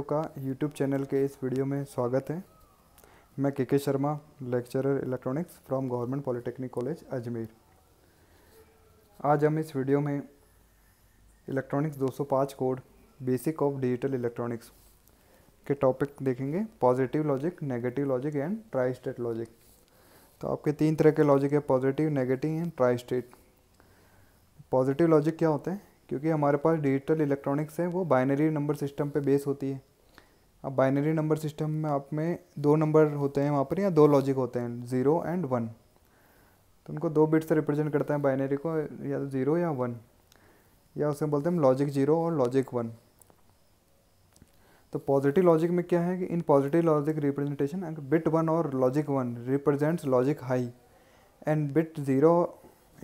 का YouTube channel के इस वीडियो में स्वागत है मैं K K Sharma lecturer electronics from government polytechnic college Ajmer आज हम इस वीडियो में electronics 205 code basic of digital electronics के टॉपिक देखेंगे positive logic negative logic and tri state logic तो आपके तीन तरह के लॉजिक है positive negative and tri state positive logic क्या होते हैं क्योंकि हमारे पास डिजिटल इलेक्ट्रॉनिक्स हैं वो बाइनरी नंबर सिस्टम पे बेस होती है अब बाइनरी नंबर सिस्टम में आप में दो नंबर होते हैं वहाँ पर या दो लॉजिक होते हैं ज़ीरो एंड वन तो उनको दो बिट से रिप्रेजेंट करता है बाइनरी को या तो ज़ीरो या वन या उसमें बोलते हैं लॉजिक ज़ीरो और लॉजिक वन तो पॉजिटिव लॉजिक में क्या है कि in positive logic representation bit one और logic one represents logic high and bit zero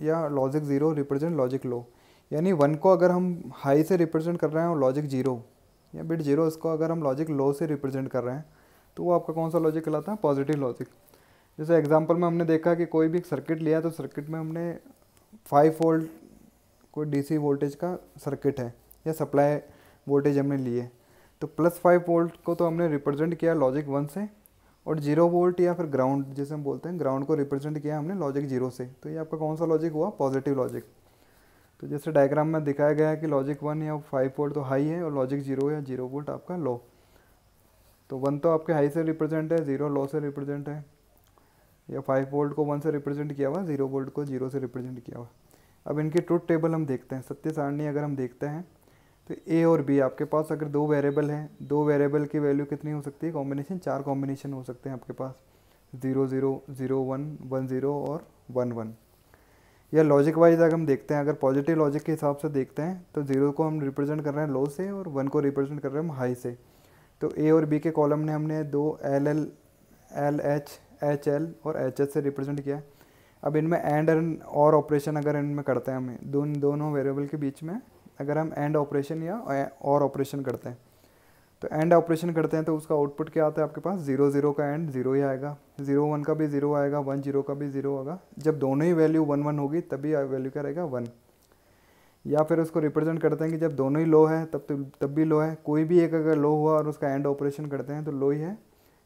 या logic zero represent logic low यानी वन को अगर हम हाई से रिप्रेजेंट कर रहे हैं और लॉजिक जीरो या बिट जीरो इसको अगर हम लॉजिक लो से रिप्रेजेंट कर रहे हैं तो वो आपका कौन सा लॉजिक कहलाता है पॉजिटिव लॉजिक जैसे एग्जांपल में हमने देखा कि कोई भी एक सर्किट लिया तो सर्किट में हमने फाइव वोल्ट कोई डीसी वोल्टेज का सर्किट है या सप्लाई वोल्टेज हमने लिए तो प्लस फाइव वोल्ट को तो हमने रिप्रेजेंट किया लॉजिक वन से और जीरो वोल्ट या फिर ग्राउंड जैसे हम बोलते हैं ग्राउंड को रिप्रेजेंट किया हमने लॉजिक जीरो से तो ये आपका कौन सा लॉजिक हुआ पॉजिटिव लॉजिक तो जैसे डायग्राम में दिखाया गया है कि लॉजिक वन या फाइव वोल्ट तो हाई है और लॉजिक जीरो या जीरो वोल्ट आपका लो तो वन तो आपके हाई से रिप्रेजेंट है ज़ीरो लो से रिप्रेजेंट है या फाइव वोल्ट को वन से रिप्रेजेंट किया हुआ ज़ीरो वोल्ट को जीरो से रिप्रेजेंट किया हुआ अब इनकी ट्रुथ टेबल हम देखते हैं सत्य सारणी अगर हम देखते हैं तो ए और बी आपके पास अगर दो वेरिएबल हैं दो वेरिएबल की वैल्यू कितनी हो सकती है कॉम्बिनेशन चार कॉम्बिनेशन हो सकते हैं आपके पास zero zero zero one one zero और वन वन या लॉजिक वाइज अगर हम देखते हैं अगर पॉजिटिव लॉजिक के हिसाब से देखते हैं तो ज़ीरो को हम रिप्रेजेंट कर रहे हैं लो से और वन को रिप्रेजेंट कर रहे हैं हम हाई से तो ए और बी के कॉलम ने हमने दो L L L H H L और एच एच से रिप्रेजेंट किया अब इनमें एंड एंड और ऑपरेशन अगर इनमें करते हैं हमें दोन दोनों वेरिएबल के बीच में अगर हम एंड ऑपरेशन या और ऑपरेशन करते हैं तो एंड ऑपरेशन करते हैं तो उसका आउटपुट क्या आता है आपके पास जीरो जीरो का एंड जीरो ही आएगा जीरो वन का भी जीरो आएगा वन जीरो का भी जीरो आएगा जब दोनों ही वैल्यू वन वन होगी तभी वैल्यू क्या रहेगा वन या फिर उसको रिप्रेजेंट करते हैं कि जब दोनों ही लो है तब तो तब भी लो है कोई भी एक अगर लो हुआ और उसका एंड ऑपरेशन करते हैं तो लो ही है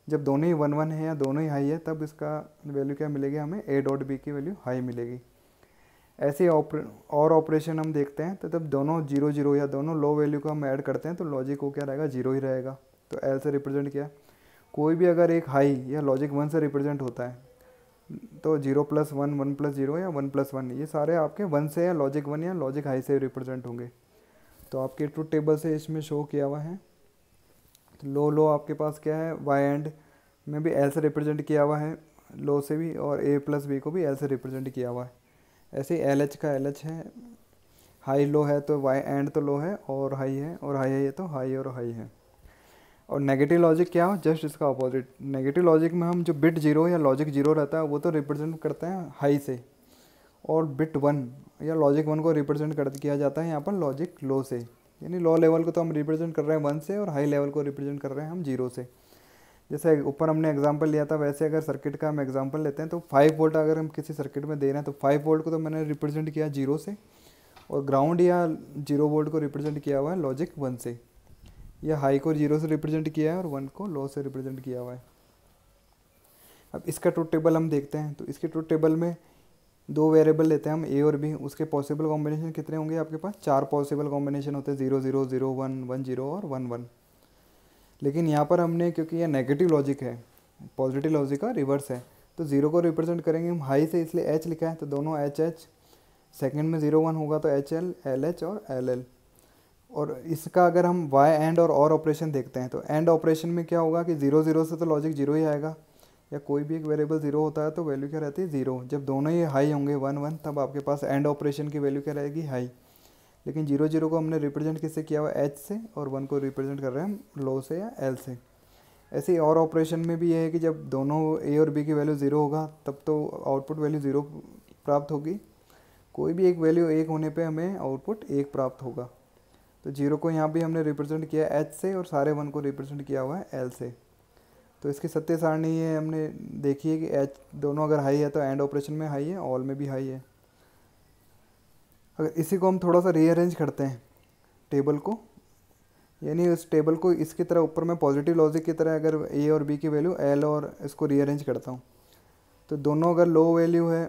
जब दोनों ही वन वन है या दोनों ही हाई है तब इसका वैल्यू क्या मिलेगी हमें ए डॉट बी की वैल्यू हाई मिलेगी ऐसे ऑपर और ऑपरेशन हम देखते हैं तो तब दोनों जीरो जीरो या दोनों लो वैल्यू को हम ऐड करते हैं तो लॉजिक को क्या रहेगा जीरो ही रहेगा तो एल से रिप्रेजेंट किया कोई भी अगर एक हाई या लॉजिक वन से रिप्रेजेंट होता है तो zero plus one one plus zero या वन प्लस वन ये सारे आपके वन से या लॉजिक वन या लॉजिक हाई से रिप्रेजेंट होंगे तो आपके ट्रू टेबल से इसमें शो किया हुआ है तो लो लो आपके पास क्या है वाई एंड में भी एल से रिप्रेजेंट किया हुआ है लो से भी और ए प्लस बी को भी एल से रिप्रेजेंट किया हुआ है ऐसे एल एच का एल एच है हाई लो है तो वाई एंड तो लो है और हाई है और हाई है तो हाई और हाई है और नेगेटिव लॉजिक क्या हो जस्ट इसका अपोजिट नेगेटिव लॉजिक में हम जो बिट जीरो या लॉजिक जीरो रहता है वो तो रिप्रेजेंट करते हैं हाई से और बिट वन या लॉजिक वन को रिप्रेजेंट कर किया जाता है यहाँ पर लॉजिक लो से यानी लो लेवल को तो हम रिप्रेजेंट कर रहे हैं वन से और हाई लेवल को रिप्रेजेंट कर रहे हैं हम जीरो से जैसे ऊपर हमने एग्जांपल लिया था वैसे अगर सर्किट का हम एग्जांपल लेते हैं तो फाइव वोल्ट अगर हम किसी सर्किट में दे रहे हैं तो फाइव वोल्ट को तो मैंने रिप्रेजेंट किया जीरो से और ग्राउंड या जीरो वोल्ट को रिप्रेजेंट किया हुआ है लॉजिक वन से या हाई को जीरो से रिप्रेजेंट किया है और वन को लो से रिप्रेजेंट किया हुआ है अब इसका ट्रूथ टेबल हम देखते हैं तो इसके ट्रूथ टेबल में दो वेरिएबल लेते हैं हम ए और बी उसके पॉसिबल कॉम्बिनेशन कितने होंगे आपके पास चार पॉसिबल कॉम्बिनेशन होते हैं zero zero zero one one zero और वन वन लेकिन यहाँ पर हमने क्योंकि ये नेगेटिव लॉजिक है पॉजिटिव लॉजिक का रिवर्स है तो ज़ीरो को रिप्रेजेंट करेंगे हम हाई से इसलिए एच लिखा है तो दोनों एच एच सेकेंड में ज़ीरो वन होगा तो एच एल एल एच और एल एल और इसका अगर हम वाई एंड और और ऑपरेशन देखते हैं तो एंड ऑपरेशन में क्या होगा कि ज़ीरो ज़ीरो से तो लॉजिक ज़ीरो ही आएगा या कोई भी एक वेरिएबल ज़ीरो होता है तो वैल्यू क्या रहती है ज़ीरो जब दोनों ही हाई होंगे वन वन तब आपके पास एंड ऑपरेशन की वैल्यू क्या रहेगी हाई लेकिन जीरो जीरो को हमने रिप्रेजेंट किससे किया हुआ एच से और वन को रिप्रेजेंट कर रहे हैं हम लो से या एल से ऐसे ही और ऑपरेशन में भी ये है कि जब दोनों ए और बी की वैल्यू ज़ीरो होगा तब तो आउटपुट वैल्यू ज़ीरो प्राप्त होगी कोई भी एक वैल्यू एक होने पे हमें आउटपुट एक प्राप्त होगा तो जीरो को यहाँ भी हमने रिप्रेजेंट किया एच से और सारे वन को रिप्रेजेंट किया हुआ है एल से तो इसकी सत्य सारणी ये हमने देखी है कि एच दोनों अगर हाई है तो एंड ऑपरेशन में हाई है ऑल में भी हाई है अगर इसी को हम थोड़ा सा रीअरेंज करते हैं टेबल को यानी उस टेबल को इसकी तरह ऊपर में पॉजिटिव लॉजिक की तरह अगर ए और बी की वैल्यू एल और इसको रीअरेंज करता हूँ तो दोनों अगर लो वैल्यू है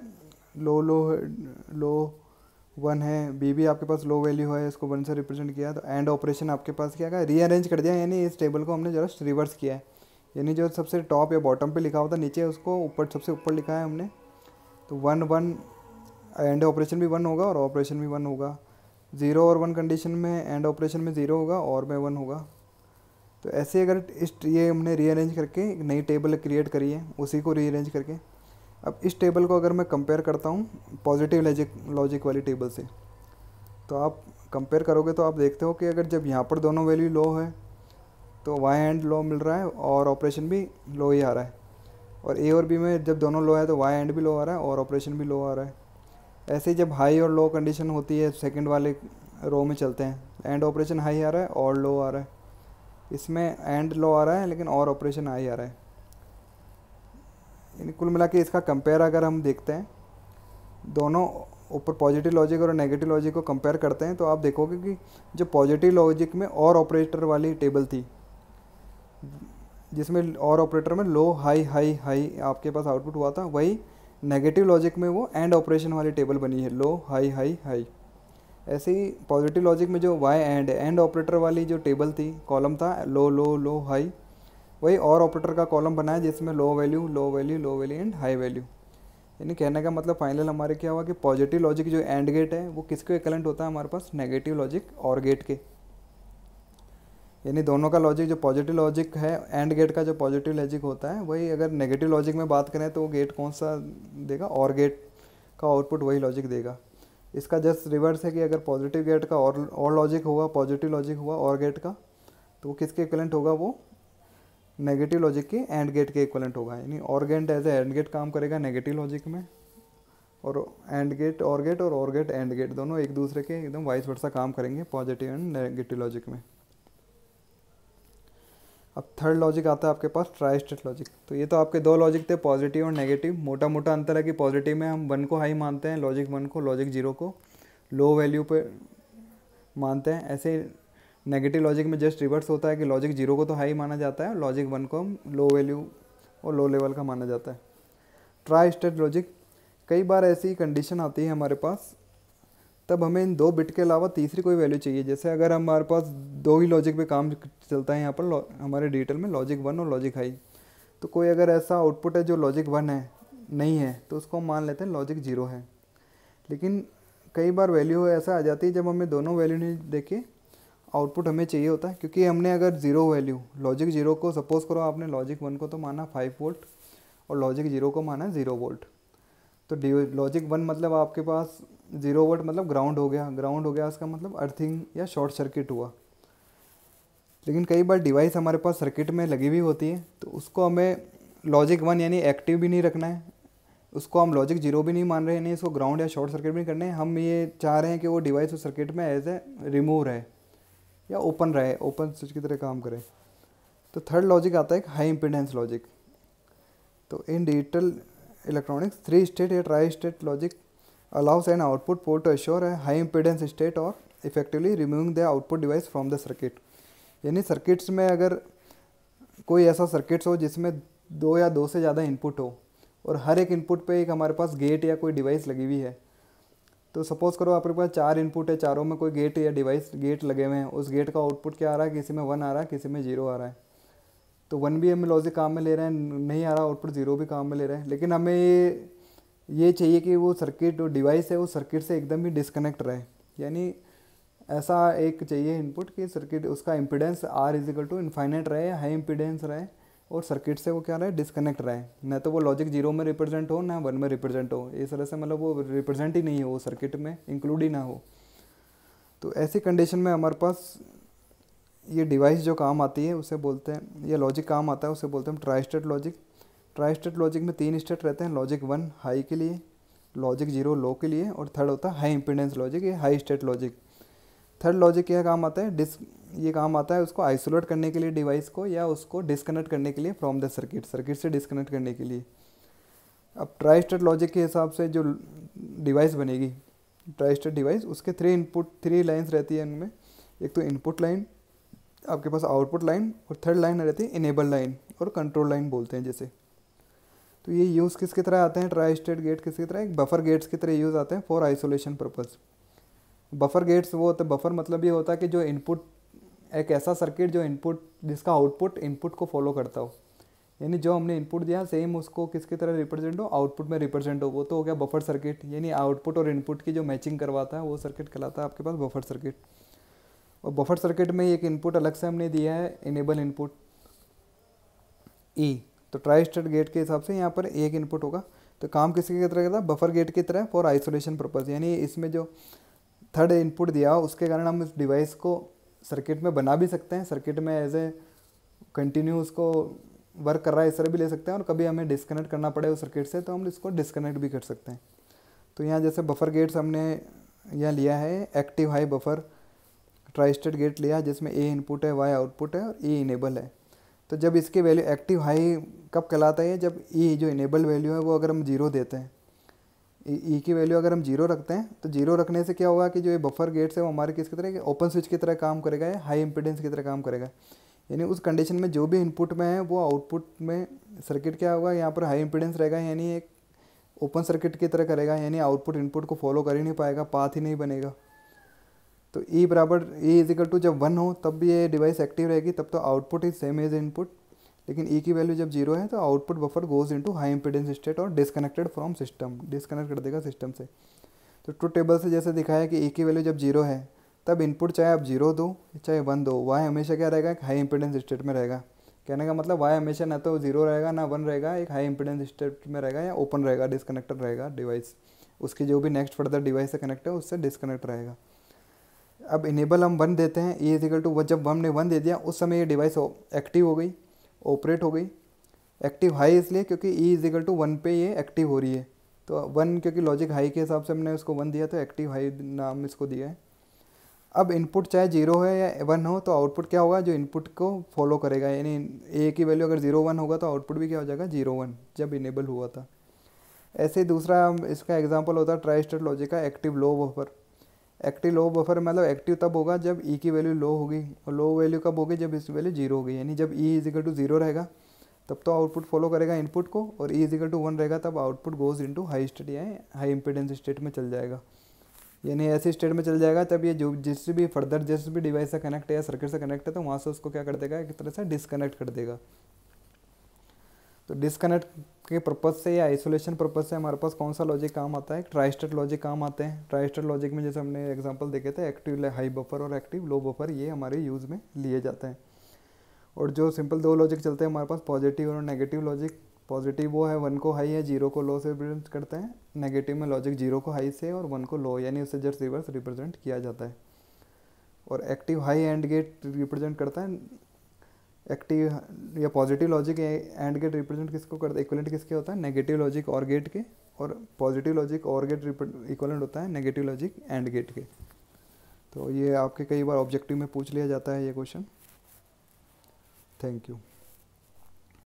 लो लो लो वन है बी भी आपके पास लो वैल्यू है इसको वन से रिप्रेजेंट किया तो एंड ऑपरेशन आपके पास क्या गया रीअरेंज कर दिया यानी इस टेबल को हमने जरा रिवर्स किया है यानी जो सबसे टॉप या बॉटम पे लिखा हुआ था नीचे उसको ऊपर सबसे ऊपर लिखा है हमने तो वन वन एंड ऑपरेशन भी वन होगा और ऑपरेशन भी वन होगा ज़ीरो और वन कंडीशन में एंड ऑपरेशन में ज़ीरो होगा और में वन होगा तो ऐसे अगर इस ये हमने रीअरेंज करके एक नई टेबल क्रिएट करी है उसी को रीअरेंज करके अब इस टेबल को अगर मैं कंपेयर करता हूँ पॉजिटिव लॉजिक लॉजिक वाली टेबल से तो आप कंपेयर करोगे तो आप देखते हो कि अगर जब यहाँ पर दोनों वैल्यू लो है तो वाई एंड लो मिल रहा है और ऑपरेशन भी लो ही आ रहा है और ए और बी में जब दोनों लो है तो वाई एंड भी लो आ रहा है और ऑपरेशन भी लो आ रहा है ऐसे जब हाई और लो कंडीशन होती है सेकंड वाले रो में चलते हैं एंड ऑपरेशन हाई आ रहा है और लो आ रहा है इसमें एंड लो आ रहा है लेकिन और ऑपरेशन हाई आ रहा है कुल मिला के इसका कंपेयर अगर हम देखते हैं दोनों ऊपर पॉजिटिव लॉजिक और नेगेटिव लॉजिक को कंपेयर करते हैं तो आप देखोगे कि जो पॉजिटिव लॉजिक में और ऑपरेटर वाली टेबल थी जिसमें और ऑपरेटर में लो हाई हाई हाई आपके पास आउटपुट हुआ था वही नेगेटिव लॉजिक में वो एंड ऑपरेशन वाली टेबल बनी है लो हाई हाई हाई ऐसे ही पॉजिटिव लॉजिक में जो वाई एंड एंड ऑपरेटर वाली जो टेबल थी कॉलम था लो लो लो हाई वही और ऑपरेटर का कॉलम बनाया जिसमें low value low value low value and high value यानी कहने का मतलब फाइनल हमारे क्या हुआ कि पॉजिटिव लॉजिक जो एंड गेट है वो किसके इक्वलेंट होता है हमारे पास नेगेटिव लॉजिक और गेट के यानी दोनों का लॉजिक जो पॉजिटिव लॉजिक है एंड गेट का जो पॉजिटिव लॉजिक होता है वही अगर नेगेटिव लॉजिक में बात करें तो वो गेट कौन सा देगा और गेट का आउटपुट वही लॉजिक देगा इसका जस्ट रिवर्स है कि अगर पॉजिटिव गेट का और और लॉजिक होगा पॉजिटिव लॉजिक हुआ और गेट का तो वो किसके इक्वलेंट होगा वो नेगेटिव लॉजिक के एंड गेट के इक्वलेंट होगा यानी और गेट एज एंड गेट काम करेगा नेगेटिव लॉजिक में और एंड गेट और गेट और और गेट एंड गेट दोनों एक दूसरे के एकदम वाइस वर्सा काम करेंगे पॉजिटिव एंड नेगेटिव लॉजिक में अब थर्ड लॉजिक आता है आपके पास ट्राई स्टेट लॉजिक तो ये तो आपके दो लॉजिक थे पॉजिटिव और नेगेटिव मोटा मोटा अंतर है कि पॉजिटिव में हम वन को हाई मानते हैं लॉजिक वन को लॉजिक जीरो को लो वैल्यू पे मानते हैं ऐसे नेगेटिव लॉजिक में जस्ट रिवर्स होता है कि लॉजिक जीरो को तो हाई माना जाता है और लॉजिक वन को हम लो वैल्यू और लो लेवल का माना जाता है ट्राई स्टेट लॉजिक कई बार ऐसी कंडीशन आती है हमारे पास तब हमें इन दो बिट के अलावा तीसरी कोई वैल्यू चाहिए जैसे अगर हमारे पास दो ही लॉजिक पे काम चलता है यहाँ पर हमारे डिटेल में लॉजिक वन और लॉजिक हाई तो कोई अगर ऐसा आउटपुट है जो लॉजिक वन है नहीं है तो उसको हम मान लेते हैं लॉजिक जीरो है लेकिन कई बार वैल्यू ऐसा आ जाती है जब हमें दोनों वैल्यू नहीं देखे आउटपुट हमें चाहिए होता है क्योंकि हमने अगर जीरो वैल्यू लॉजिक जीरो को सपोज़ करो आपने लॉजिक वन को तो माना फाइव वोल्ट और लॉजिक जीरो को माना ज़ीरो वोल्ट तो लॉजिक वन मतलब आपके पास ज़ीरो वोल्ट मतलब ग्राउंड हो गया ग्राउंड हो गया उसका मतलब अर्थिंग या शॉर्ट सर्किट हुआ लेकिन कई बार डिवाइस हमारे पास सर्किट में लगी हुई होती है तो उसको हमें लॉजिक वन यानी एक्टिव भी नहीं रखना है उसको हम लॉजिक जीरो भी नहीं मान रहे नहीं इसको ग्राउंड या शॉर्ट सर्किट भी नहीं है हम ये चाह रहे हैं कि वो डिवाइस उस सर्किट में एज ए रिमूव रहे या ओपन रहे ओपन स्विच की तरह काम करे तो थर्ड लॉजिक आता है हाई इम्पिडेंस लॉजिक तो in digital electronics three state या tri state logic allows an output port to assure a high impedance state or effectively removing the output device from the circuit यानी circuits में अगर कोई ऐसा circuits हो जिसमें दो या दो से ज़्यादा इनपुट हो और हर एक इनपुट पे एक हमारे पास गेट या कोई डिवाइस लगी हुई है तो सपोज़ करो आपके पास चार इनपुट है चारों में कोई गेट या डिवाइस गेट लगे हुए हैं उस गेट का आउटपुट क्या आ रहा है किसी में वन आ रहा है किसी में जीरो आ रहा है तो वन भी हमें लॉजिक काम में ले रहे हैं नहीं आ रहा आउटपुट ज़ीरो भी काम में ले रहे हैं लेकिन हमें ये ये चाहिए कि वो सर्किट जो डिवाइस है वो सर्किट से एकदम ही डिस्कनेक्ट रहे यानी ऐसा एक चाहिए इनपुट कि सर्किट उसका impedance are equal to infinite रहे हाई इम्पिडेंस रहे और सर्किट से वो क्या रहे डिस्कनेक्ट रहे ना तो वो लॉजिक जीरो में रिप्रेजेंट हो ना वन में रिप्रेजेंट हो इस तरह से मतलब वो रिप्रेजेंट ही नहीं हो वो सर्किट में इंक्लूड ही ना हो तो ऐसी कंडीशन में हमारे पास ये डिवाइस जो काम आती है उसे बोलते हैं ये लॉजिक काम आता है उसे बोलते हैं हम tristate logic tri state logic में तीन स्टेट रहते हैं लॉजिक वन हाई के लिए लॉजिक जीरो लो के लिए और थर्ड होता है हाई इम्पिडेंस लॉजिक या high state logic third logic यह काम आता है डिस ये काम आता है उसको आइसोलेट करने के लिए डिवाइस को या उसको डिसकनेक्ट करने के लिए फ्रॉम द सर्किट सर्किट से डिसकनेक्ट करने के लिए अब ट्राई स्टेट लॉजिक के हिसाब से जो डिवाइस बनेगी ट्राई स्टेट डिवाइस उसके थ्री इनपुट थ्री लाइन्स रहती है इनमें एक तो इनपुट लाइन आपके पास आउटपुट लाइन और थर्ड लाइन रहती है इनेबल लाइन और कंट्रोल लाइन बोलते हैं जैसे तो ये यूज़ किसके तरह आते हैं ट्राई स्टेट गेट किसकी तरह एक बफर गेट्स की तरह यूज़ आते हैं for isolation purpose buffer gates वो होते बफर मतलब ये होता है कि जो इनपुट एक ऐसा सर्किट जो इनपुट जिसका आउटपुट इनपुट को फॉलो करता हो यानी जो हमने इनपुट दिया सेम उसको किसकी तरह रिप्रेजेंट हो आउटपुट में रिप्रेजेंट हो वो तो हो गया बफर सर्किट यानी आउटपुट और इनपुट की जो मैचिंग करवाता है वो सर्किट कहलाता है आपके पास बफर सर्किट और बफर सर्किट में एक इनपुट अलग से हमने दिया है इनेबल इनपुट ई e. तो ट्राई स्टेट गेट के हिसाब से यहाँ पर एक इनपुट होगा तो काम किसी की तरह करता है बफर गेट की तरह फॉर आइसोलेशन पर्पज़ यानी इसमें जो थर्ड इनपुट दिया उसके कारण हम इस डिवाइस को सर्किट में बना भी सकते हैं सर्किट में एज ए कंटिन्यू उसको वर्क कर रहा है इस तरह भी ले सकते हैं और कभी हमें डिस्कनेक्ट करना पड़े उस सर्किट से तो हम इसको डिस्कनेक्ट भी कर सकते हैं तो यहाँ जैसे बफर गेट्स हमने यहाँ लिया है active high buffer tristate gate लिया जिसमें ए इनपुट है वाई आउटपुट है और ई इनेबल है तो जब इसकी वैल्यू एक्टिव हाई कब कहलाता है जब ई e जो इनेबल वैल्यू है वो अगर हम जीरो देते हैं ई e, e की वैल्यू अगर हम जीरो रखते हैं तो जीरो रखने से क्या होगा कि जो ये बफर गेट्स है वो हमारे किसकी तरह ओपन स्विच की तरह काम करेगा या हाई इम्पिडेंस की तरह काम करेगा यानी उस कंडीशन में जो भी इनपुट में है वो आउटपुट में सर्किट क्या होगा यहाँ पर हाई इम्पिडेंस रहेगा यानी एक ओपन सर्किट की तरह करेगा यानी आउटपुट इनपुट को फॉलो कर ही नहीं पाएगा पाथ ही नहीं बनेगा तो E बराबर E इज इक्वल टू जब वन हो तब भी ये डिवाइस एक्टिव रहेगी तब तो output is same as input लेकिन E की वैल्यू जब जीरो है तो output buffer goes into high impedance state और डिसकनेक्टेड फ्रॉम सिस्टम डिसकनेक्ट कर देगा सिस्टम से तो ट्रू टेबल से जैसे दिखाया कि E की वैल्यू जब जीरो है तब इनपुट चाहे आप जीरो दो चाहे वन दो वाई हमेशा क्या रहेगा एक हाई इम्पिडेंस स्टेट में रहेगा कहने का मतलब वाई हमेशा ना तो जीरो रहेगा ना वन रहेगा एक हाई इम्पिडेंस स्टेट में रहेगा या ओपन रहेगा डिसकनेक्टेड रहेगा डिवाइस उसकी जो भी नेक्स्ट फर्दर डिवाइस से कनेक्ट है उससे डिसकनेक्ट रहेगा अब इनेबल हम वन देते हैं ए इजिकल टू जब हमने वन दे दिया उस समय ये डिवाइस एक्टिव हो गई ऑपरेट हो गई एक्टिव हाई इसलिए क्योंकि ई इजिकल टू वन पे ये एक्टिव हो रही है तो वन क्योंकि लॉजिक हाई के हिसाब से हमने उसको वन दिया तो एक्टिव हाई नाम इसको दिया है अब इनपुट चाहे जीरो है या वन हो तो आउटपुट क्या होगा जो इनपुट को फॉलो करेगा यानी ए की वैल्यू अगर जीरो वन होगा तो आउटपुट भी क्या हो जाएगा जीरो वन जब इनेबल हुआ था ऐसे ही दूसरा इसका एग्जाम्पल होता है ट्राई स्टेट लॉजिक का active low buffer active low buffer मतलब एक्टिव तब होगा जब ई e की वैल्यू लो होगी और लो वैल्यू कब होगी जब इसकी वैल्यू जीरो होगी यानी जब ई इजिकल टू जीरो रहेगा तब तो आउटपुट फॉलो करेगा इनपुट को और ई इजिकल टू वन रहेगा तब output goes into high state या हाई इम्पिडेंस स्टेट में चल जाएगा यानी ऐसे स्टेट में चल जाएगा तब ये जो जिस भी फर्दर जिस भी डिवाइस से कनेक्ट है या सर्किट से कनेक्ट है तो वहाँ से उसको क्या कर देगा एक तरह से डिसकनेक्ट कर देगा तो डिसकनेक्ट के पर्पज़ से या आइसोलेशन पर्पज़ से हमारे पास कौन सा लॉजिक काम आता है ट्राइस्टेड लॉजिक काम आते हैं ट्राइस्टेड लॉजिक में जैसे हमने एग्जांपल देखे थे एक्टिव हाई बफर और एक्टिव लो बफर ये हमारे यूज़ में लिए जाते हैं और जो सिंपल दो लॉजिक चलते हैं हमारे पास पॉजिटिव और नेगेटिव लॉजिक पॉजिटिव वो है वन को हाई है जीरो को लो से रिप्रेजेंट करते हैं नेगेटिव में लॉजिक जीरो को हाई से और वन को लो यानी उससे जस्ट रिवर्स रिप्रेजेंट किया जाता है और active high and gate represent करता है एक्टिव या positive logic and gate represent किसको करता है इक्वलेंट किसके होता है नेगेटिव लॉजिक और गेट के और पॉजिटिव लॉजिक और गेट इक्वलेंट होता है नेगेटिव लॉजिक एंड गेट के तो ये आपके कई बार ऑब्जेक्टिव में पूछ लिया जाता है ये क्वेश्चन थैंक यू